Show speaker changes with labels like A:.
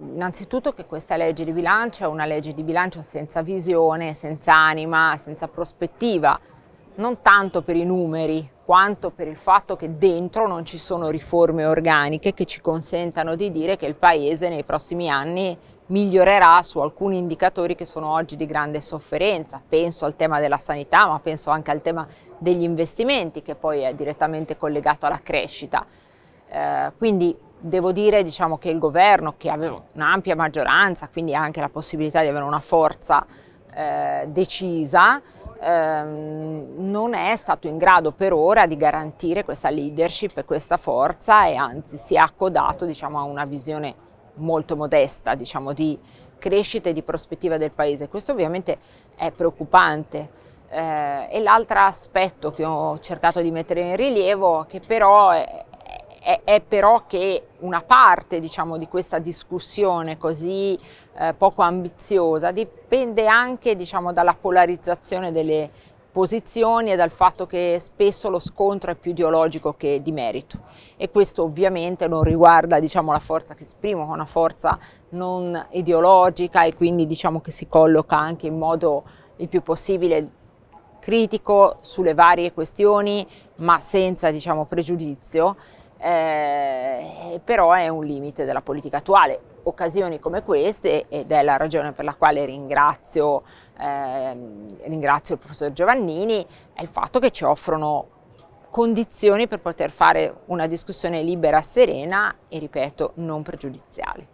A: Innanzitutto che questa legge di bilancio è una legge di bilancio senza visione, senza anima, senza prospettiva, non tanto per i numeri quanto per il fatto che dentro non ci sono riforme organiche che ci consentano di dire che il Paese nei prossimi anni migliorerà su alcuni indicatori che sono oggi di grande sofferenza. Penso al tema della sanità, ma penso anche al tema degli investimenti che poi è direttamente collegato alla crescita. Eh, quindi devo dire diciamo, che il governo, che aveva certo. un'ampia maggioranza, quindi anche la possibilità di avere una forza eh, decisa, ehm, non è stato in grado per ora di garantire questa leadership e questa forza e anzi si è accodato diciamo, a una visione molto modesta diciamo, di crescita e di prospettiva del paese. Questo ovviamente è preoccupante. Eh, e l'altro aspetto che ho cercato di mettere in rilievo, che però è, è, è però che una parte diciamo, di questa discussione così eh, poco ambiziosa dipende anche diciamo, dalla polarizzazione delle posizioni e dal fatto che spesso lo scontro è più ideologico che di merito e questo ovviamente non riguarda diciamo, la forza che esprimo, che è una forza non ideologica e quindi diciamo, che si colloca anche in modo il più possibile critico sulle varie questioni ma senza diciamo, pregiudizio eh, però è un limite della politica attuale. Occasioni come queste, ed è la ragione per la quale ringrazio, eh, ringrazio il professor Giovannini, è il fatto che ci offrono condizioni per poter fare una discussione libera, serena e ripeto, non pregiudiziale.